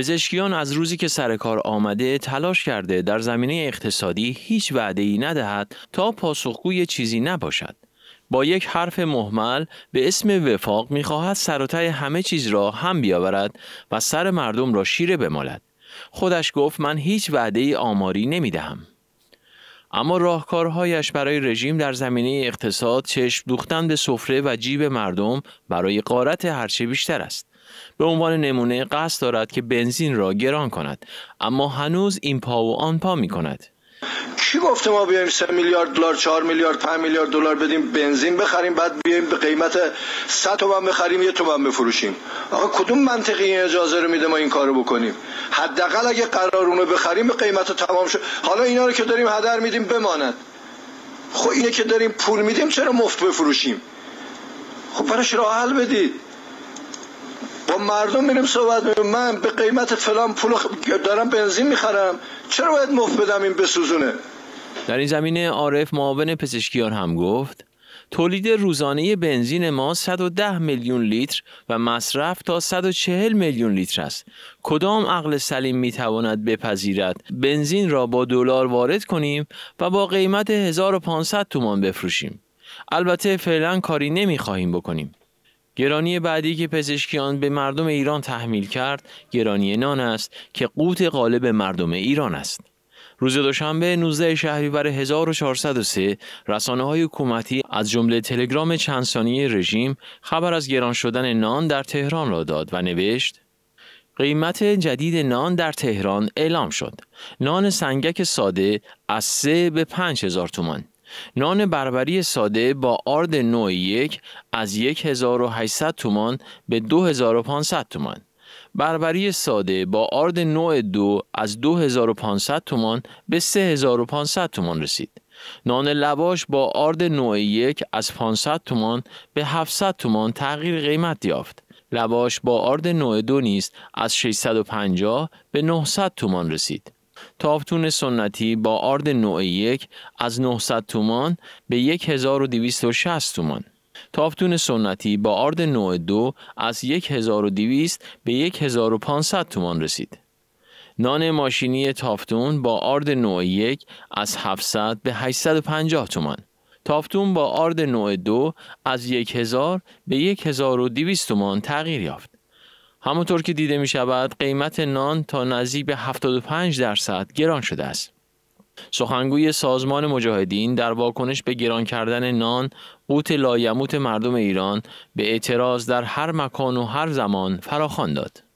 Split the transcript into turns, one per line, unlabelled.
پزشکیان از روزی که سر کار آمده تلاش کرده در زمینه اقتصادی هیچ وعده ای ندهد تا پاسخگوی چیزی نباشد. با یک حرف محمل به اسم وفاق میخواهد سر همه چیز را هم بیاورد و سر مردم را شیره بمالد. خودش گفت من هیچ وعده ای آماری نمیدهم. اما راهکارهایش برای رژیم در زمینه اقتصاد چشم دوختن به سفره و جیب مردم برای قارت هرچه بیشتر است. به عنوان نمونه قصد دارد که بنزین را گران کند اما هنوز این پا و آن پا می کند.
کی گفته ما بیایم 3 میلیارد دلار 4 میلیارد 5 میلیارد دلار بدیم بنزین بخریم بعد بیایم به قیمت 100 تومن بخریم یه تومن بفروشیم آقا کدوم منطقی این اجازه رو میده ما این کارو بکنیم حداقل اگه قرار اونو بخریم به قیمت تمام شد حالا اینا رو که داریم هدر میدیم بماند خب اینه که داریم پول میدیم چرا مفت بفروشیم خب براش راه حل بدید با مردم میریم صحبت میکنیم من به قیمت فلان پول دارم بنزین میخرم چرا باید مفت بدم این بسوزونه
در این زمینه عارف معاون پزشکیان هم گفت تولید روزانه بنزین ما 110 میلیون لیتر و مصرف تا 140 میلیون لیتر است. کدام عقل سلیم می تواند بپذیرد بنزین را با دلار وارد کنیم و با قیمت 1500 تومان بفروشیم. البته فعلا کاری نمی خواهیم بکنیم. گرانی بعدی که پزشکیان به مردم ایران تحمیل کرد گرانی نان است که قوت غالب مردم ایران است. روز دوشنبه 19 شهریور 1403 رسانه های حکومتی از جمله تلگرام چند ثانیه رژیم خبر از گران شدن نان در تهران را داد و نوشت قیمت جدید نان در تهران اعلام شد. نان سنگک ساده از 3 به هزار تومان. نان بربری ساده با آرد نوع یک از 1800 تومان به 2500 تومان. بربری ساده با آرد نوع دو از 2500 تومان به 3500 تومان رسید. نان لواش با آرد نوع یک از 500 تومان به 700 تومان تغییر قیمت یافت. لواش با آرد نوع دو نیز از 650 به 900 تومان رسید. تافتون سنتی با آرد نوع یک از 900 تومان به 1260 تومان تافتون سنتی با آرد نوع دو از 1200 به 1500 تومان رسید. نان ماشینی تافتون با آرد نوع یک از 700 به 850 تومان. تافتون با آرد نوع دو از 1000 به 1200 تومان تغییر یافت. همونطور که دیده می شود قیمت نان تا نزدیک به 75 درصد گران شده است. سخنگوی سازمان مجاهدین در واکنش به گران کردن نان قوت لایموت مردم ایران به اعتراض در هر مکان و هر زمان فراخوان داد